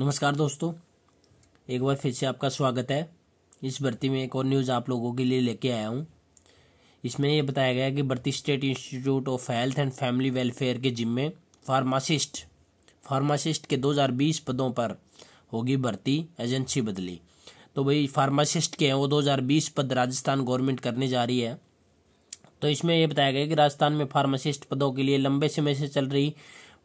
नमस्कार दोस्तों एक बार फिर से आपका स्वागत है इस भर्ती में एक और न्यूज़ आप लोगों के लिए लेके आया हूँ इसमें यह बताया गया कि भर्ती State Institute of Health and Family Welfare के जिम्मे फार्मासिस्ट फार्मासिस्ट के 2020 पदों पर होगी भर्ती एजेंसी बदली तो भाई फार्मासिस्ट के हैं वो 2020 पद राजस्थान गवर्नमेंट करने जा रही है तो इसमें यह बताया गया कि राजस्थान में फार्मासिस्ट पदों के लिए लंबे समय से चल रही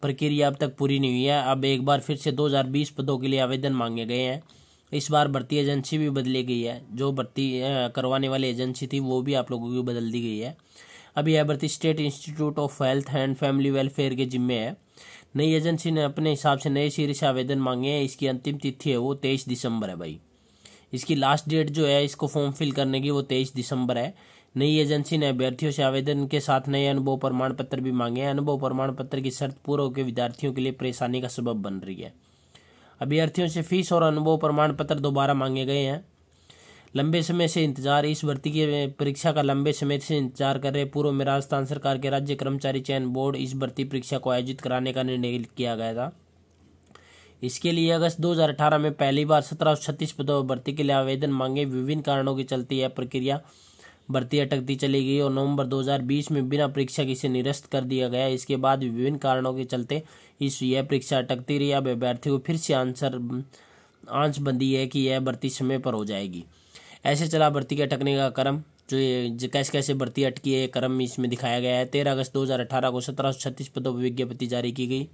प्रक्रिया अब तक पूरी नहीं हुई है अब एक बार फिर से 2020 पदों के लिए आवेदन मांगे गए हैं इस बार भर्ती एजेंसी भी बदली गई है जो भर्ती करवाने वाली एजेंसी थी वो भी आप लोगों की बदल दी गई है अब यह भर्ती State Institute of Health and Family Welfare के जिम्मे है नई एजेंसी ने अपने हिसाब से नए सिरे से आवेदन मांगे हैं इसकी अंतिम तिथि है वो तेईस दिसंबर है भाई इसकी लास्ट डेट जो है इसको फॉर्म फिल करने की वो तेईस दिसंबर है नई एजेंसी ने अभ्यर्थियों से आवेदन के साथ नए अनुभव प्रमाण पत्र भी मांगे हैं अनुभव प्रमाण पत्र की शर्त पूर्व के विद्यार्थियों के लिए परेशानी का सबब बन रही है अभ्यर्थियों से फीस और अनुभव प्रमाण पत्र दोबारा मांगे गए हैं लंबे समय से इंतजार इस भर्ती की परीक्षा का लंबे समय से इंतजार कर रहे पूर्व में राजस्थान सरकार के राज्य कर्मचारी चयन बोर्ड इस भर्ती परीक्षा को आयोजित कराने का निर्णय किया गया था इसके लिए अगस्त 2018 में पहली बार सत्रह पदों पर भर्ती के लिए आवेदन मांगे विभिन्न कारणों के चलते यह प्रक्रिया भर्ती अटकती चली गई और नवंबर 2020 में बिना परीक्षा इसे निरस्त कर दिया गया इसके बाद विभिन्न कारणों के चलते इस यह परीक्षा अटकती रही अब अभ्यर्थी को फिर से आंसर आंच बंदी है कि यह भर्ती समय पर हो जाएगी ऐसे चला भर्ती के अटकने का क्रम जो ये कैसे कैसे भर्ती अटकी है क्रम इसमें दिखाया गया है तेरह अगस्त 2018 को सत्रह पदों पर विज्ञप्ति जारी की गई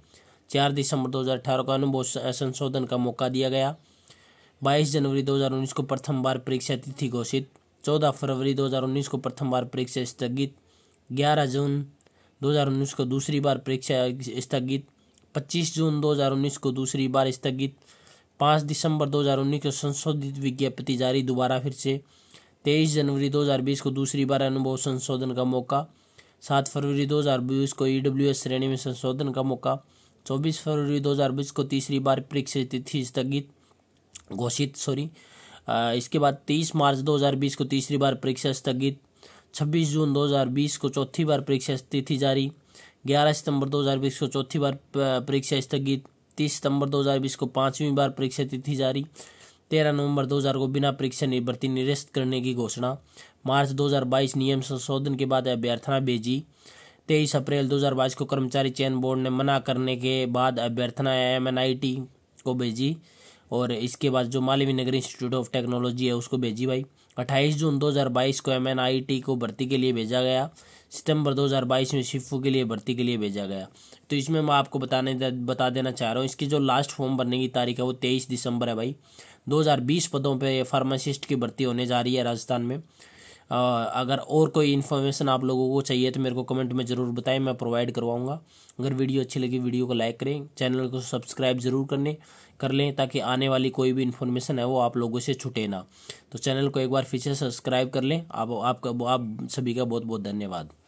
चार दिसंबर 2018 को अनुभव संशोधन का मौका दिया गया 22 जनवरी 2019 को प्रथम बार परीक्षा तिथि घोषित 14 फरवरी 2019 को प्रथम बार परीक्षा स्थगित 11 जून 2019 को दूसरी बार परीक्षा स्थगित 25 जून 2019 को दूसरी बार स्थगित 5 दिसंबर 2019 को संशोधित विज्ञप्ति जारी दोबारा फिर से 23 जनवरी 2020 को दूसरी बार अनुभव संशोधन का मौका सात फरवरी बीस को एस श्रेणी में संशोधन का मौका चौबीस फरवरी 2020 को तीसरी बार परीक्षा तिथि स्थगित घोषित सॉरी इसके बाद 23 मार्च 2020 को तीसरी बार परीक्षा स्थगित 26 जून 2020 को चौथी बार परीक्षा तिथि जारी 11 सितंबर 2020 को चौथी बार परीक्षा स्थगित 30 सितंबर 2020 को पांचवीं बार परीक्षा तिथि जारी 13 नवंबर 2000 को बिना परीक्षा निवृत्ति निरस्त करने की घोषणा मार्च 2022 नियम संशोधन के बाद अभ्यर्थना भेजी तेईस अप्रैल 2022 को कर्मचारी चयन बोर्ड ने मना करने के बाद अभ्यर्थना एम एन आई टी को भेजी और इसके बाद जो Malviya Nagar Institute of Technology है उसको भेजी भाई 28 जून 2022 को एम एन आई टी को भर्ती के लिए भेजा गया सितंबर 2022 में शिफू के लिए भर्ती के लिए भेजा गया तो इसमें मैं आपको बताने बता देना चाह रहा हूँ इसकी जो लास्ट फॉर्म भरने की तारीख है वो तेईस दिसंबर है भाई 2020 पदों पर फार्मासिस्ट की भर्ती होने जा रही है राजस्थान में अगर और कोई इन्फॉर्मेशन आप लोगों को चाहिए तो मेरे को कमेंट में ज़रूर बताएं मैं प्रोवाइड करवाऊँगा अगर वीडियो अच्छी लगी वीडियो को लाइक करें चैनल को सब्सक्राइब ज़रूर करने कर लें ताकि आने वाली कोई भी इन्फॉर्मेशन है वो आप लोगों से छुटे ना तो चैनल को एक बार फिर से सब्सक्राइब कर लें आप आपका आप सभी का बहुत बहुत धन्यवाद